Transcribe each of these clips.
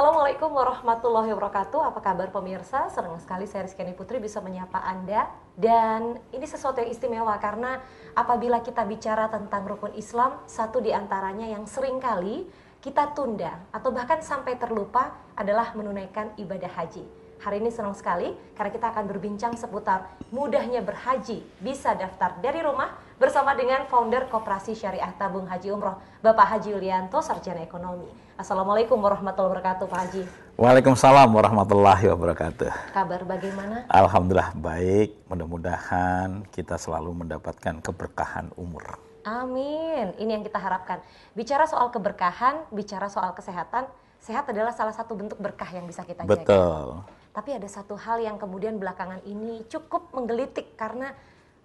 Assalamualaikum warahmatullahi wabarakatuh. Apa kabar pemirsa? Senang sekali saya Rizky Putri bisa menyapa Anda. Dan ini sesuatu yang istimewa karena apabila kita bicara tentang rukun Islam, satu di antaranya yang seringkali kita tunda atau bahkan sampai terlupa adalah menunaikan ibadah haji. Hari ini senang sekali karena kita akan berbincang seputar mudahnya berhaji, bisa daftar dari rumah bersama dengan founder Koperasi Syariah Tabung Haji Umroh, Bapak Haji Yulianto, Sarjana Ekonomi. Assalamualaikum warahmatullahi wabarakatuh, Pak Haji. Waalaikumsalam warahmatullahi wabarakatuh. Kabar bagaimana? Alhamdulillah baik. Mudah-mudahan kita selalu mendapatkan keberkahan umur. Amin. Ini yang kita harapkan. Bicara soal keberkahan, bicara soal kesehatan, sehat adalah salah satu bentuk berkah yang bisa kita Betul. jaga. Betul. Tapi ada satu hal yang kemudian belakangan ini cukup menggelitik karena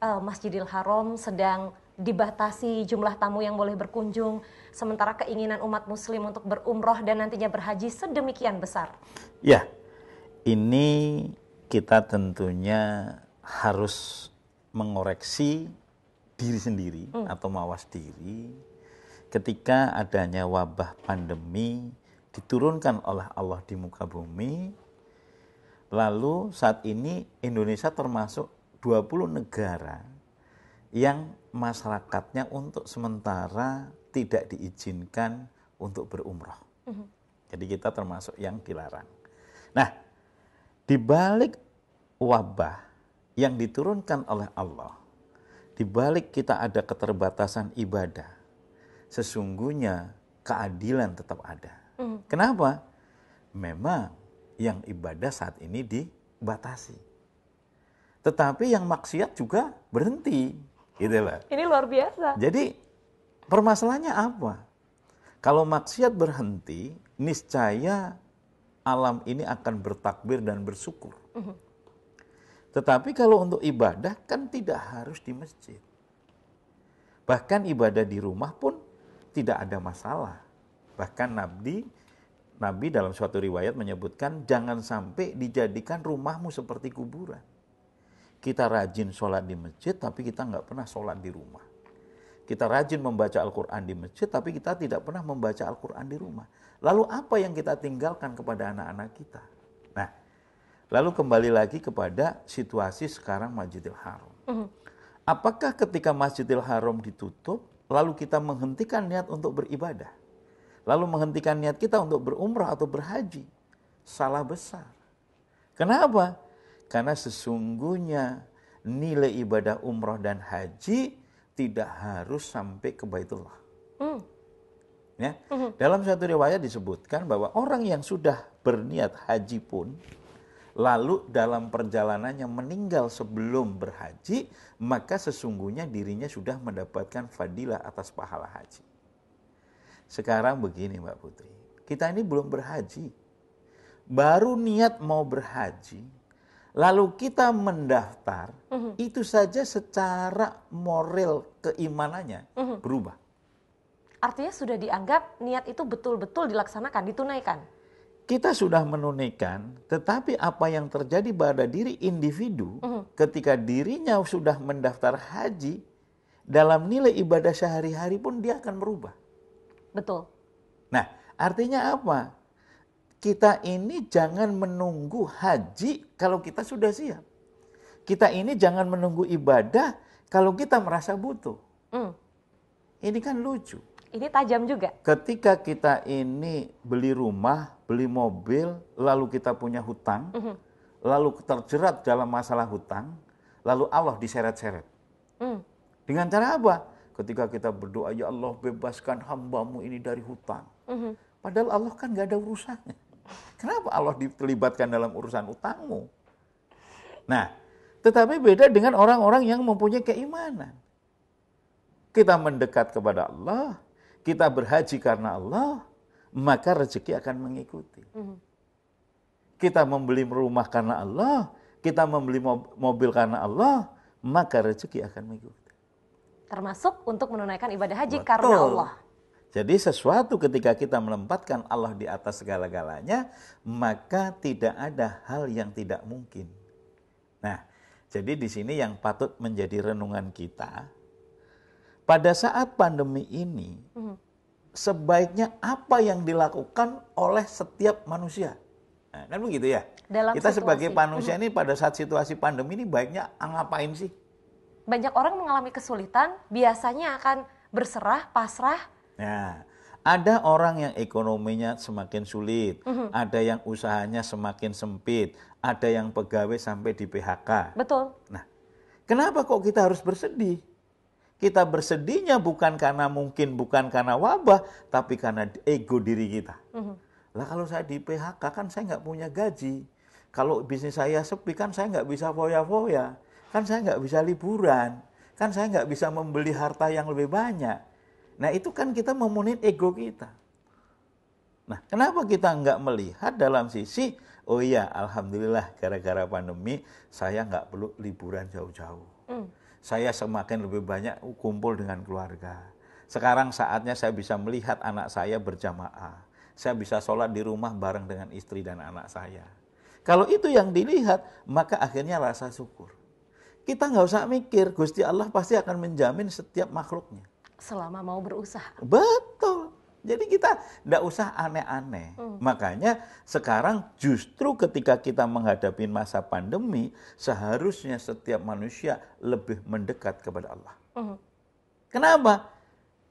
uh, Masjidil Haram sedang dibatasi jumlah tamu yang boleh berkunjung, sementara keinginan umat Muslim untuk berumroh dan nantinya berhaji sedemikian besar? Ya, ini kita tentunya harus mengoreksi diri sendiri hmm. atau mawas diri ketika adanya wabah pandemi diturunkan oleh Allah di muka bumi lalu saat ini Indonesia termasuk 20 negara yang masyarakatnya untuk sementara tidak diizinkan untuk berumroh. Mhm. Jadi kita termasuk yang dilarang. Nah, di balik wabah yang diturunkan oleh Allah, di balik kita ada keterbatasan ibadah, sesungguhnya keadilan tetap ada. Mhm. Kenapa? Memang yang ibadah saat ini dibatasi. Tetapi yang maksiat juga berhenti. Gitu lah. Ini luar biasa. Jadi permasalahannya apa? Kalau maksiat berhenti, niscaya alam ini akan bertakbir dan bersyukur. Mhm. Tetapi kalau untuk ibadah kan tidak harus di masjid. Bahkan ibadah di rumah pun tidak ada masalah. Bahkan Nabi Nabi dalam suatu riwayat menyebutkan jangan sampai dijadikan rumahmu seperti kuburan. Kita rajin sholat di masjid, tapi kita nggak pernah sholat di rumah. Kita rajin membaca Al-Quran di masjid, tapi kita tidak pernah membaca Al-Quran di rumah. Lalu apa yang kita tinggalkan kepada anak-anak kita? Nah, lalu kembali lagi kepada situasi sekarang Masjidil Haram. Mhm. Apakah ketika Masjidil Haram ditutup, lalu kita menghentikan niat untuk beribadah? Lalu menghentikan niat kita untuk berumrah atau berhaji? Salah besar. Kenapa? Karena sesungguhnya nilai ibadah umroh dan haji tidak harus sampai ke Baitullah. Mm. Ya. hmm Dalam satu riwayat disebutkan bahwa orang yang sudah berniat haji pun lalu dalam perjalanannya meninggal sebelum berhaji, maka sesungguhnya dirinya sudah mendapatkan fadilah atas pahala haji. Sekarang begini Mbak Putri, kita ini belum berhaji. Baru niat mau berhaji, lalu kita mendaftar, uh mhm. -huh. itu saja secara moral keimanannya uh mhm. -huh. berubah. Artinya sudah dianggap niat itu betul-betul dilaksanakan, ditunaikan. Kita sudah menunaikan, tetapi apa yang terjadi pada diri individu uh mhm. -huh. ketika dirinya sudah mendaftar haji, dalam nilai ibadah sehari-hari pun dia akan berubah. Betul. Nah, artinya apa? kita ini jangan menunggu haji kalau kita sudah siap. Kita ini jangan menunggu ibadah kalau kita merasa butuh. Mm. Ini kan lucu. Ini tajam juga. Ketika kita ini beli rumah, beli mobil, lalu kita punya hutang, mm -hmm. lalu terjerat dalam masalah hutang, lalu Allah diseret-seret. Mm. Dengan cara apa? Ketika kita berdoa, ya Allah bebaskan hambamu ini dari hutang. Mm -hmm. Padahal Allah kan gak ada urusannya. Kenapa Allah dilibatkan dalam urusan utangmu? Nah, tetapi beda dengan orang-orang yang mempunyai keimanan. Kita mendekat kepada Allah, kita berhaji karena Allah, maka rezeki akan mengikuti. Hmm. Kita membeli rumah karena Allah, kita membeli mobil karena Allah, maka rezeki akan mengikuti. Termasuk untuk menunaikan ibadah haji Betul. karena Allah. Jadi sesuatu ketika kita menempatkan Allah di atas segala-galanya, maka tidak ada hal yang tidak mungkin. Nah, jadi di sini yang patut menjadi renungan kita, pada saat pandemi ini, mhm. sebaiknya apa yang dilakukan oleh setiap manusia? Nah, kan begitu ya? Dalam kita situasi. sebagai mhm. manusia ini pada saat situasi pandemi ini baiknya ngapain sih? Banyak orang mengalami kesulitan, biasanya akan berserah, pasrah, Nah, ada orang yang ekonominya semakin sulit, mm ada yang usahanya semakin sempit, ada yang pegawai sampai di PHK. Betul. Nah, kenapa kok kita harus bersedih? Kita bersedihnya bukan karena mungkin, bukan karena wabah, tapi karena ego diri kita. mm Lah kalau saya di PHK kan saya nggak punya gaji. Kalau bisnis saya sepi kan saya nggak bisa foya-foya. Kan saya nggak bisa liburan. Kan saya nggak bisa membeli harta yang lebih banyak Nah itu kan kita memenuhi ego kita. Nah kenapa kita nggak melihat dalam sisi, oh iya alhamdulillah gara-gara pandemi saya nggak perlu liburan jauh-jauh. Mm. Saya semakin lebih banyak kumpul dengan keluarga. Sekarang saatnya saya bisa melihat anak saya berjamaah. Saya bisa sholat di rumah bareng dengan istri dan anak saya. Kalau itu yang dilihat, maka akhirnya rasa syukur. Kita nggak usah mikir, Gusti Allah pasti akan menjamin setiap makhluknya selama mau berusaha. Betul. Jadi kita tidak usah aneh-aneh. Hmm. Makanya sekarang justru ketika kita menghadapi masa pandemi, seharusnya setiap manusia lebih mendekat kepada Allah. Hmm. Kenapa?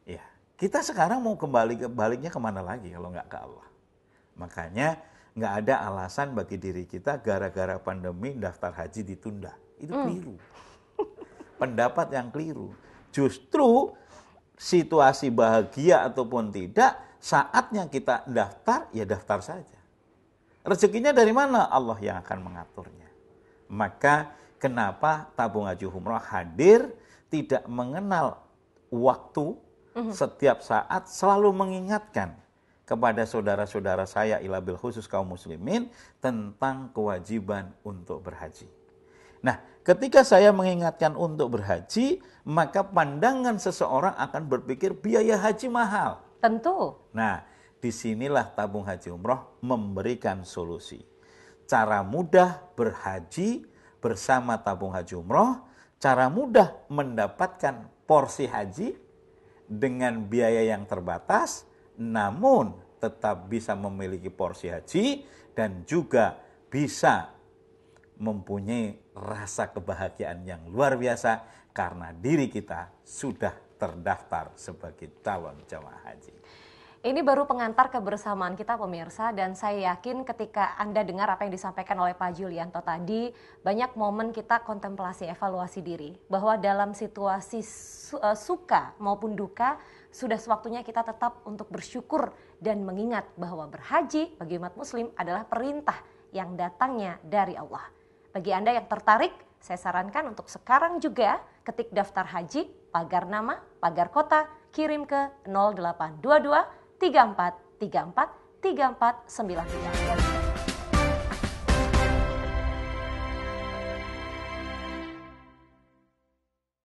Ya, kita sekarang mau kembali baliknya kemana lagi kalau nggak ke Allah? Makanya nggak ada alasan bagi diri kita gara-gara pandemi daftar haji ditunda. Itu hmm. keliru. Hmm. Pendapat yang keliru. Justru situasi bahagia ataupun tidak, saatnya kita daftar, ya daftar saja. Rezekinya dari mana? Allah yang akan mengaturnya. Maka kenapa tabung haji umroh hadir tidak mengenal waktu mhm. setiap saat selalu mengingatkan kepada saudara-saudara saya ilabil khusus kaum muslimin tentang kewajiban untuk berhaji. Nah, ketika saya mengingatkan untuk berhaji, maka pandangan seseorang akan berpikir biaya haji mahal. Tentu. Nah, disinilah tabung haji umroh memberikan solusi. Cara mudah berhaji bersama tabung haji umroh, cara mudah mendapatkan porsi haji dengan biaya yang terbatas, namun tetap bisa memiliki porsi haji dan juga bisa mempunyai rasa kebahagiaan yang luar biasa karena diri kita sudah terdaftar sebagai calon jamaah haji. Ini baru pengantar kebersamaan kita pemirsa dan saya yakin ketika Anda dengar apa yang disampaikan oleh Pak Julianto tadi, banyak momen kita kontemplasi evaluasi diri bahwa dalam situasi eh, suka maupun duka sudah sewaktunya kita tetap untuk bersyukur dan mengingat bahwa berhaji bagi umat muslim adalah perintah yang datangnya dari Allah bagi Anda yang tertarik, saya sarankan untuk sekarang juga ketik daftar haji, pagar nama, pagar kota, kirim ke 0822 34 34 34 93.